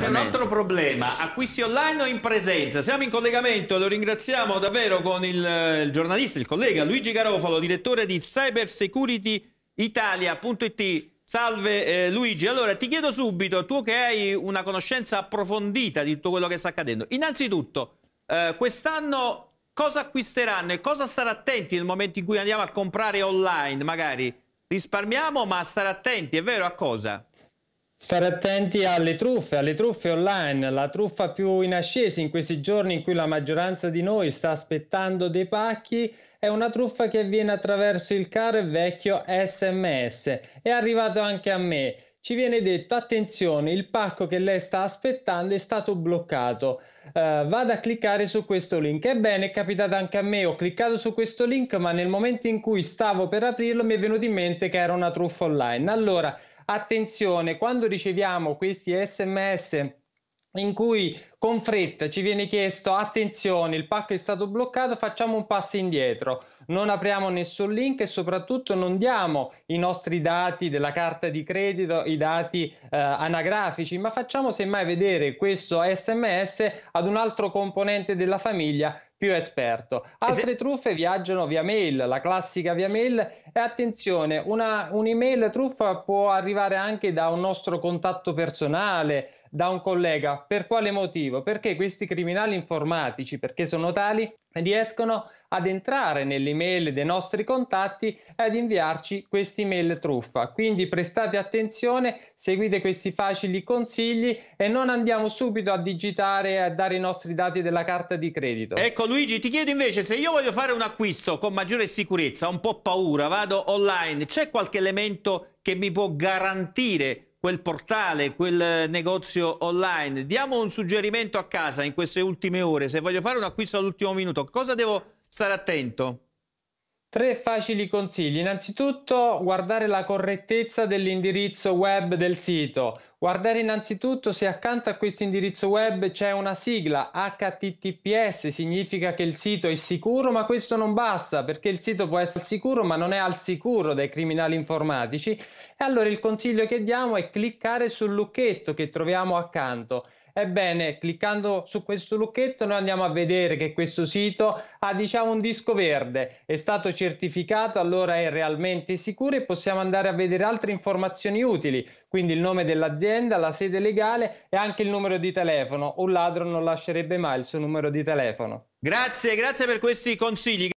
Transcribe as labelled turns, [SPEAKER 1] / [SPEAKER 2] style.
[SPEAKER 1] c'è un altro problema. Acquisti online o in presenza? Siamo in collegamento, lo ringraziamo davvero con il, il giornalista, il collega Luigi Garofalo, direttore di cybersecurityitalia.it. Salve eh, Luigi, allora ti chiedo subito, tu che hai una conoscenza approfondita di tutto quello che sta accadendo, innanzitutto eh, quest'anno cosa acquisteranno e cosa stare attenti nel momento in cui andiamo a comprare online magari? risparmiamo ma stare attenti, è vero, a cosa?
[SPEAKER 2] Stare attenti alle truffe, alle truffe online, la truffa più in ascesa in questi giorni in cui la maggioranza di noi sta aspettando dei pacchi è una truffa che avviene attraverso il caro e vecchio SMS. È arrivato anche a me. Ci viene detto attenzione, il pacco che lei sta aspettando è stato bloccato. Uh, eh, vado a cliccare su questo link. Ebbene, è capitato anche a me, ho cliccato su questo link, ma nel momento in cui stavo per aprirlo mi è venuto in mente che era una truffa online. Allora, attenzione quando riceviamo questi sms in cui con fretta ci viene chiesto attenzione il pacco è stato bloccato facciamo un passo indietro non apriamo nessun link e soprattutto non diamo i nostri dati della carta di credito i dati eh, anagrafici ma facciamo semmai vedere questo sms ad un altro componente della famiglia più esperto. Altre truffe viaggiano via mail, la classica via mail. E attenzione, una, un'email truffa può arrivare anche da un nostro contatto personale, da un collega. Per quale motivo? Perché questi criminali informatici, perché sono tali, riescono ad entrare nell'email dei nostri contatti e ad inviarci questi mail truffa. Quindi prestate attenzione, seguite questi facili consigli e non andiamo subito a digitare e a dare i nostri dati della carta di credito.
[SPEAKER 1] Ecco Luigi, ti chiedo invece se io voglio fare un acquisto con maggiore sicurezza, ho un po' paura, vado online, c'è qualche elemento che mi può garantire quel portale, quel negozio online. Diamo un suggerimento a casa in queste ultime ore. Se voglio
[SPEAKER 2] fare un acquisto all'ultimo minuto, cosa devo stare attento? Tre facili consigli. Innanzitutto guardare la correttezza dell'indirizzo web del sito. Guardare innanzitutto se accanto a questo indirizzo web c'è una sigla HTTPS, significa che il sito è sicuro, ma questo non basta perché il sito può essere sicuro ma non è al sicuro dai criminali informatici. E allora il consiglio che diamo è cliccare sul lucchetto che troviamo accanto. Ebbene, cliccando su questo lucchetto noi andiamo a vedere che questo sito ha diciamo un disco verde, è stato certificato, allora è realmente sicuro e possiamo andare a vedere altre informazioni utili, quindi il nome dell'azienda l'azienda, la sede legale e anche il numero di telefono. Un ladro non lascerebbe mai il suo numero di telefono.
[SPEAKER 1] Grazie, grazie per
[SPEAKER 2] questi consigli.